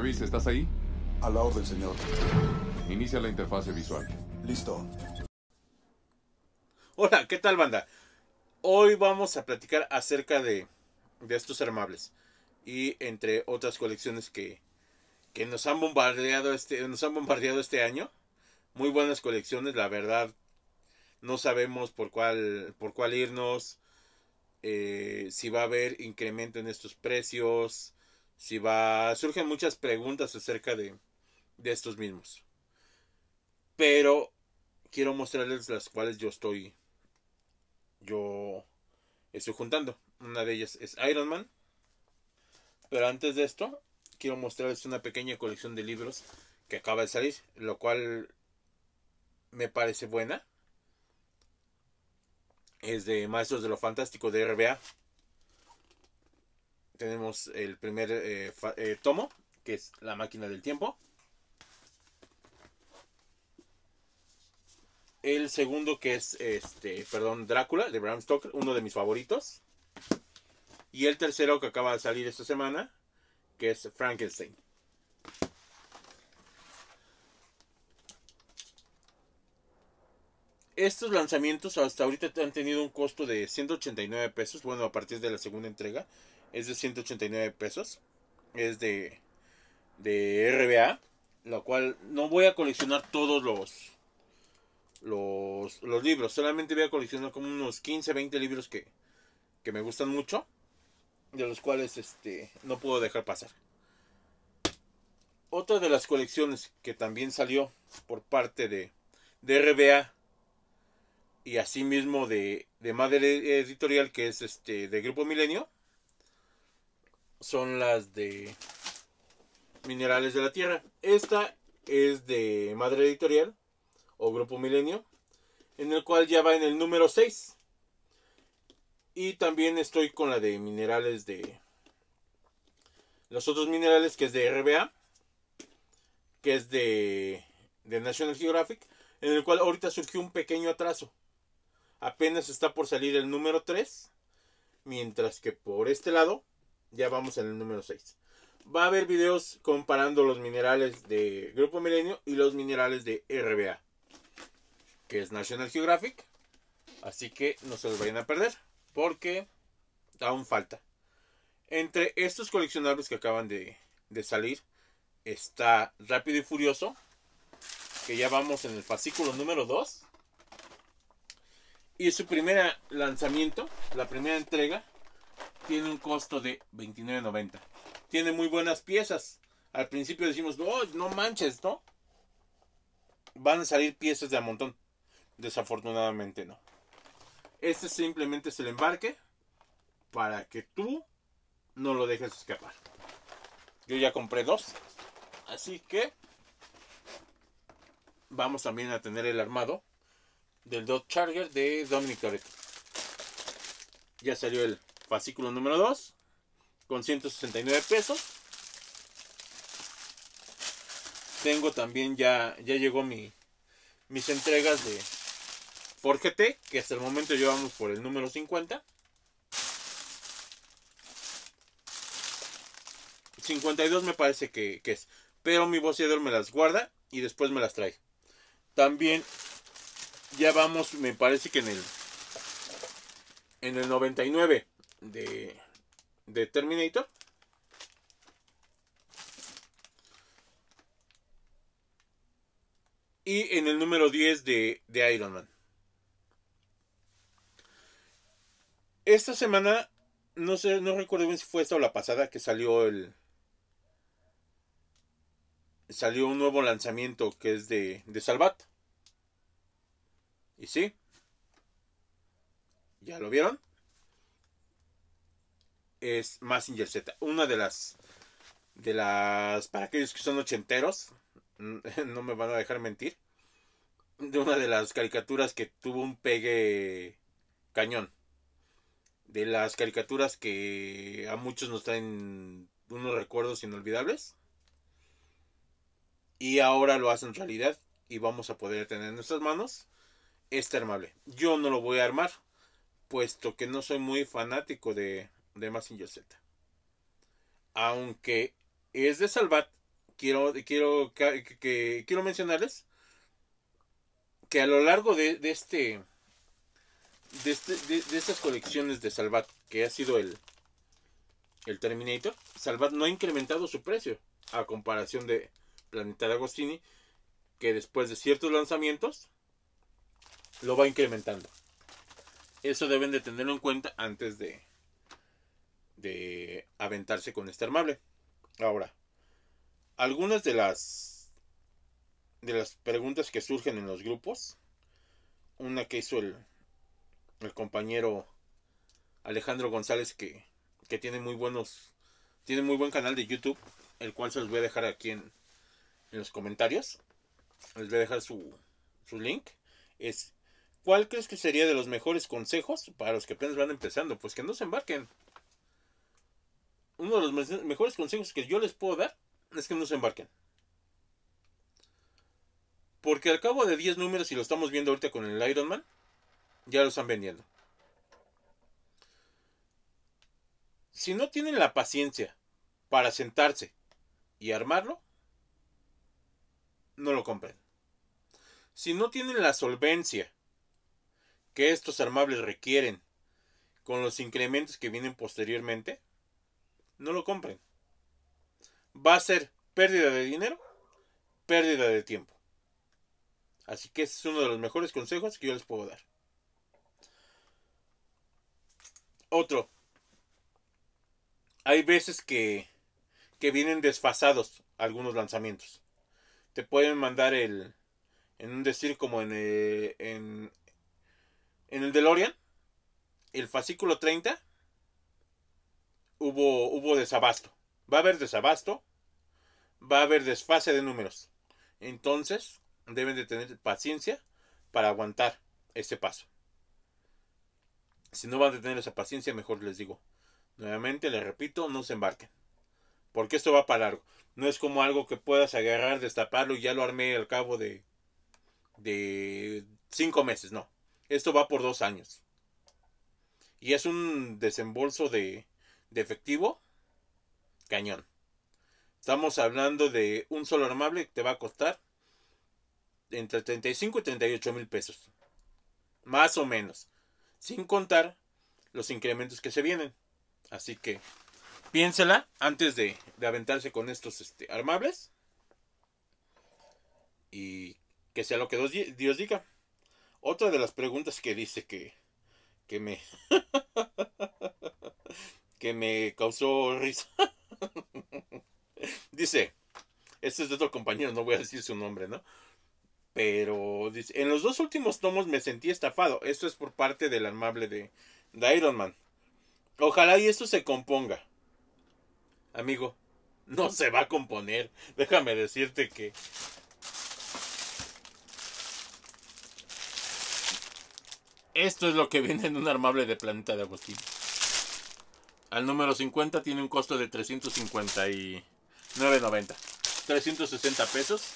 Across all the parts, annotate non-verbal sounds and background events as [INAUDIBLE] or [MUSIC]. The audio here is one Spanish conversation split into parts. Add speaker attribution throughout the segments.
Speaker 1: viste? ¿estás ahí? Al lado del señor. Inicia la interfase visual. Listo. Hola, ¿qué tal, banda? Hoy vamos a platicar acerca de, de estos armables y entre otras colecciones que, que nos han bombardeado este nos han bombardeado este año. Muy buenas colecciones, la verdad. No sabemos por cuál por cuál irnos. Eh, si va a haber incremento en estos precios si va, surgen muchas preguntas acerca de, de estos mismos. Pero quiero mostrarles las cuales yo estoy, yo estoy juntando. Una de ellas es Iron Man. Pero antes de esto, quiero mostrarles una pequeña colección de libros que acaba de salir, lo cual me parece buena. Es de Maestros de lo Fantástico de RBA tenemos el primer eh, eh, tomo, que es La máquina del tiempo. El segundo que es este, perdón, Drácula de Bram Stoker, uno de mis favoritos. Y el tercero que acaba de salir esta semana, que es Frankenstein. Estos lanzamientos hasta ahorita han tenido un costo de 189 pesos, bueno, a partir de la segunda entrega, es de 189 pesos. Es de, RBA. Lo cual no voy a coleccionar todos los, los, libros. Solamente voy a coleccionar como unos 15, 20 libros que, que me gustan mucho. De los cuales este, no puedo dejar pasar. Otra de las colecciones que también salió por parte de, RBA y asimismo de, de Madre Editorial, que es este de Grupo Milenio, son las de Minerales de la Tierra. Esta es de Madre Editorial o Grupo Milenio, en el cual ya va en el número 6. Y también estoy con la de Minerales de los otros minerales que es de RBA, que es de, de National Geographic, en el cual ahorita surgió un pequeño atraso. Apenas está por salir el número 3, mientras que por este lado ya vamos en el número 6. Va a haber videos comparando los minerales de Grupo Milenio y los minerales de RBA, que es National Geographic. Así que no se los vayan a perder, porque aún falta. Entre estos coleccionables que acaban de, salir está Rápido y Furioso, que ya vamos en el fascículo número 2. Y su primer lanzamiento, la primera entrega, tiene un costo de 29.90. Tiene muy buenas piezas. Al principio decimos, no, oh, no manches, ¿no? Van a salir piezas de a montón. Desafortunadamente no. Este simplemente es el embarque para que tú no lo dejes escapar. Yo ya compré dos. Así que vamos también a tener el armado del Dodge Charger de Dominic Ya salió el fascículo número 2, con 169 pesos. Tengo también ya, ya llegó mi, mis entregas de Forgete, que hasta el momento llevamos por el número 50. 52 me parece que, es. Pero mi boceador me las guarda y después me las trae. También ya vamos, me parece que en el en el 99 de, de Terminator. Y en el número 10 de, de Iron Man. Esta semana, no sé, no recuerdo bien si fue esta o la pasada que salió el. Salió un nuevo lanzamiento que es de, Salvat. Y sí. ¿Ya lo vieron? es Massinger Z. Una de las. De las. Para aquellos que son ochenteros. [LAUGHS] No me van a dejar mentir. De una de las caricaturas que tuvo un pegue cañón. De las caricaturas que a muchos nos traen unos recuerdos inolvidables. Y ahora lo hacen realidad. Y vamos a poder tener en nuestras manos este armable. Yo no lo voy a armar. Puesto que no soy muy fanático de, de Massinger Z. Aunque es de Salvat, quiero, quiero, que, quiero mencionarles que a lo largo de, este, este de, estas colecciones de Salvat, que ha sido el, el Terminator, Salvat no ha incrementado su precio a comparación de Planeta Agostini, que después de ciertos lanzamientos lo va incrementando. Eso deben de tenerlo en cuenta antes de, de aventarse con este armable. Ahora, algunas de las de las preguntas que surgen en los grupos, una que hizo el, el compañero Alejandro González que, que tiene muy buenos tiene muy buen canal de YouTube, el cual se los voy a dejar aquí en, en los comentarios. Les voy a dejar su, su link. Es ¿Cuál crees que sería de los mejores consejos para los que apenas van empezando? Pues que no se embarquen uno de los mejores consejos que yo les puedo dar es que no se embarquen. Porque al cabo de 10 números, y lo estamos viendo ahorita con el Iron Man, ya lo están vendiendo. Si no tienen la paciencia para sentarse y armarlo, no lo compren. Si no tienen la solvencia que estos armables requieren con los incrementos que vienen posteriormente, no lo compren. Va a ser pérdida de dinero, pérdida de tiempo. Así que ese es uno de los mejores consejos que yo les puedo dar. Otro. Hay veces que, que vienen desfasados algunos lanzamientos. Te pueden mandar el. En un decir como en, el, eh, en, en el DeLorean. El fascículo 30 hubo, desabasto. Va a haber desabasto, va a haber desfase de números. Entonces, deben de tener paciencia para aguantar este paso. Si no van a tener esa paciencia, mejor les digo. Nuevamente, les repito, no se embarquen. Porque esto va para largo. No es como algo que puedas agarrar, destaparlo y ya lo armé al cabo de, de cinco meses. No. Esto va por dos años. Y es un desembolso de, de efectivo, cañón. Estamos hablando de un solo armable que te va a costar entre 35 y 38 mil pesos. Más o menos. Sin contar los incrementos que se vienen. Así que piénsela antes de, aventarse con estos este, armables. Y que sea lo que Dios, Dios, diga. Otra de las preguntas que dice que, que me... [LAUGHS] que me causó risa. [LAUGHS] dice, este es de otro compañero, no voy a decir su nombre, ¿no? Pero dice, en los dos últimos tomos me sentí estafado. Esto es por parte del armable de, Iron Man. Ojalá y esto se componga. Amigo, no se va a componer. Déjame decirte que Esto es lo que viene en un armable de Planeta de Agustín al número 50 tiene un costo de 359.90. 360 pesos.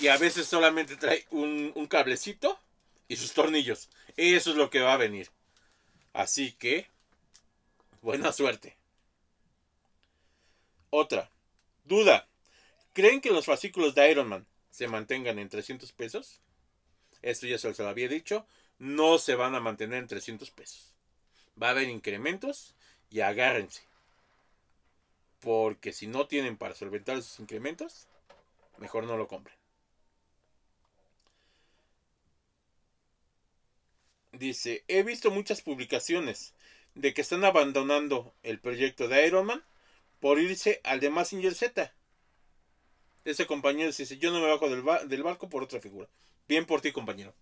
Speaker 1: Y a veces solamente trae un, cablecito y sus tornillos. Eso es lo que va a venir. Así que, buena suerte. Otra. Duda. ¿Creen que los fascículos de Iron Man se mantengan en 300 pesos? Esto ya se lo había dicho. No se van a mantener en 300 pesos. Va a haber incrementos y agárrense. Porque si no tienen para solventar sus incrementos, mejor no lo compren. Dice, he visto muchas publicaciones de que están abandonando el proyecto de Iron Man por irse al de Massinger Z. Ese compañero dice, yo no me bajo del barco por otra figura. Bien por ti, compañero.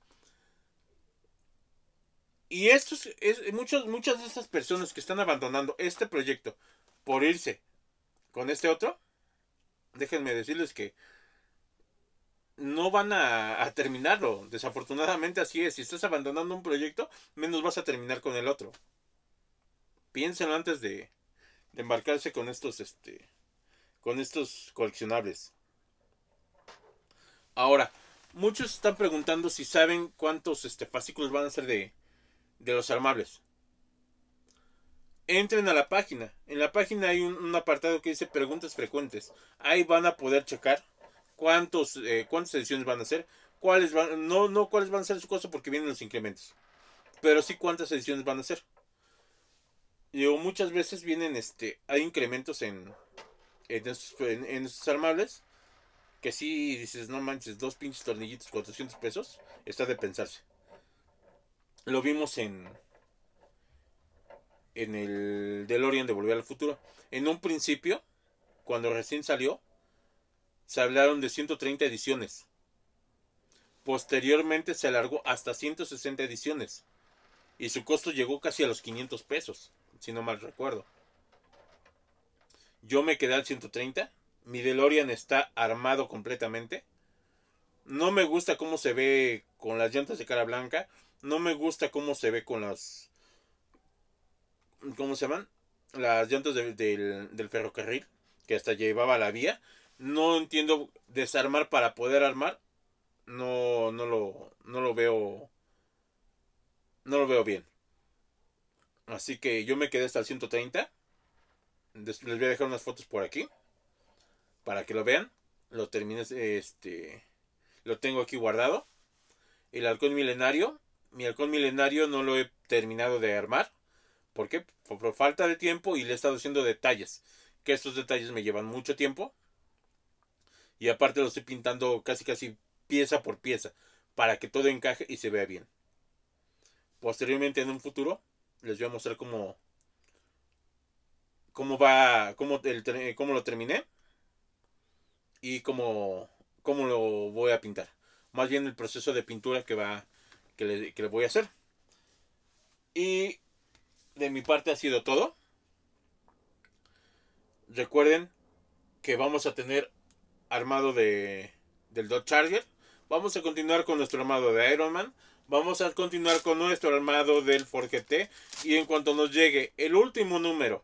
Speaker 1: Y estos, es, muchos, muchas de estas personas que están abandonando este proyecto por irse con este otro, déjenme decirles que no van a, terminarlo. Desafortunadamente así es. Si estás abandonando un proyecto, menos vas a terminar con el otro. Piénsenlo antes de, de embarcarse con estos, este, con estos coleccionables. Ahora, muchos están preguntando si saben cuántos este, fascículos van a ser de, de los armables. Entren a la página. En la página hay un, apartado que dice preguntas frecuentes. Ahí van a poder checar cuántos, eh, cuántas ediciones van a ser Cuáles no, no cuáles van a ser su costo porque vienen los incrementos. Pero sí cuántas ediciones van a ser muchas veces vienen, este, hay incrementos en, en, estos, armables que si dices, no manches, dos pinches tornillitos, 400 pesos, está de pensarse. Lo vimos en. En el DeLorean de Volver al Futuro. En un principio, cuando recién salió, se hablaron de 130 ediciones. Posteriormente se alargó hasta 160 ediciones. Y su costo llegó casi a los 500 pesos, si no mal recuerdo. Yo me quedé al 130. Mi DeLorean está armado completamente. No me gusta cómo se ve con las llantas de cara blanca. No me gusta cómo se ve con las. ¿Cómo se llaman? Las llantas del, ferrocarril. Que hasta llevaba la vía. No entiendo desarmar para poder armar. No, no lo, no lo veo. No lo veo bien. Así que yo me quedé hasta el 130. Les voy a dejar unas fotos por aquí. Para que lo vean. Lo terminé. Este. Lo tengo aquí guardado. El halcón milenario mi halcón milenario no lo he terminado de armar. ¿Por qué? Por, falta de tiempo y le he estado haciendo detalles. Que estos detalles me llevan mucho tiempo. Y aparte lo estoy pintando casi casi pieza por pieza. Para que todo encaje y se vea bien. Posteriormente en un futuro les voy a mostrar cómo, cómo va, cómo, cómo lo terminé y cómo, cómo lo voy a pintar. Más bien el proceso de pintura que va que le que voy a hacer. Y de mi parte ha sido todo. Recuerden que vamos a tener armado de, del Dodge Charger. Vamos a continuar con nuestro armado de Iron Man. Vamos a continuar con nuestro armado del Ford Y en cuanto nos llegue el último número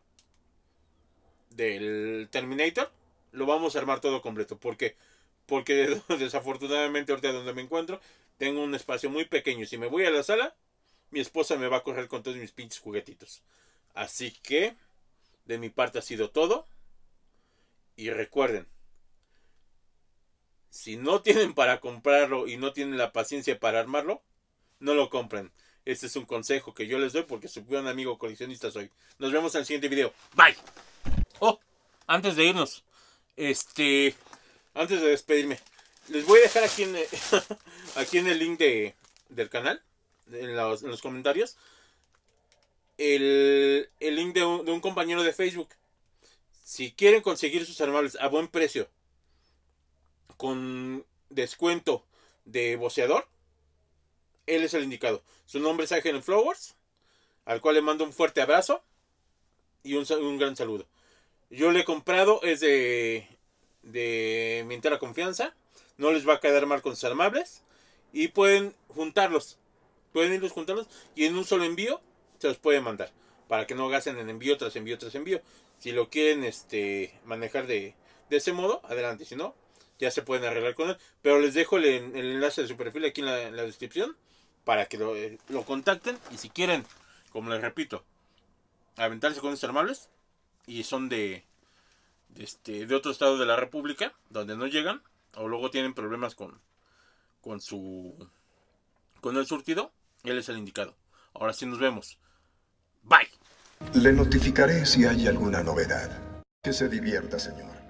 Speaker 1: del Terminator, lo vamos a armar todo completo. Porque porque [LAUGHS] desafortunadamente ahorita donde me encuentro tengo un espacio muy pequeño. Si me voy a la sala, mi esposa me va a correr con todos mis pinches juguetitos. Así que, de mi parte ha sido todo. Y recuerden, si no tienen para comprarlo y no tienen la paciencia para armarlo, no lo compren. Este es un consejo que yo les doy porque soy un amigo coleccionista soy. Nos vemos en el siguiente video. Bye. Oh, antes de irnos, este antes de despedirme, les voy a dejar aquí en el, [LAUGHS] aquí en el link de, del canal, en los, comentarios, el, el link de un, compañero de Facebook. Si quieren conseguir sus armables a buen precio, con descuento de boceador, él es el indicado. Su nombre es Ángel Flowers, al cual le mando un fuerte abrazo y un, un gran saludo. Yo le he comprado, es de, de mi entera confianza. No les va a quedar mal con sus armables. Y pueden juntarlos. Pueden irlos juntarlos. Y en un solo envío se los pueden mandar. Para que no gasten en envío tras envío tras envío. Si lo quieren este, manejar de, de ese modo, adelante. Si no, ya se pueden arreglar con él. Pero les dejo el, enlace de su perfil aquí en la, descripción. Para que lo, eh, lo contacten. Y si quieren, como les repito, aventarse con estos armables. Y son de, este, de otro estado de la República, donde no llegan, o luego tienen problemas con, con su con el surtido, él es el indicado. Ahora sí nos vemos. Bye. Le notificaré si hay alguna novedad. Que se divierta, señor.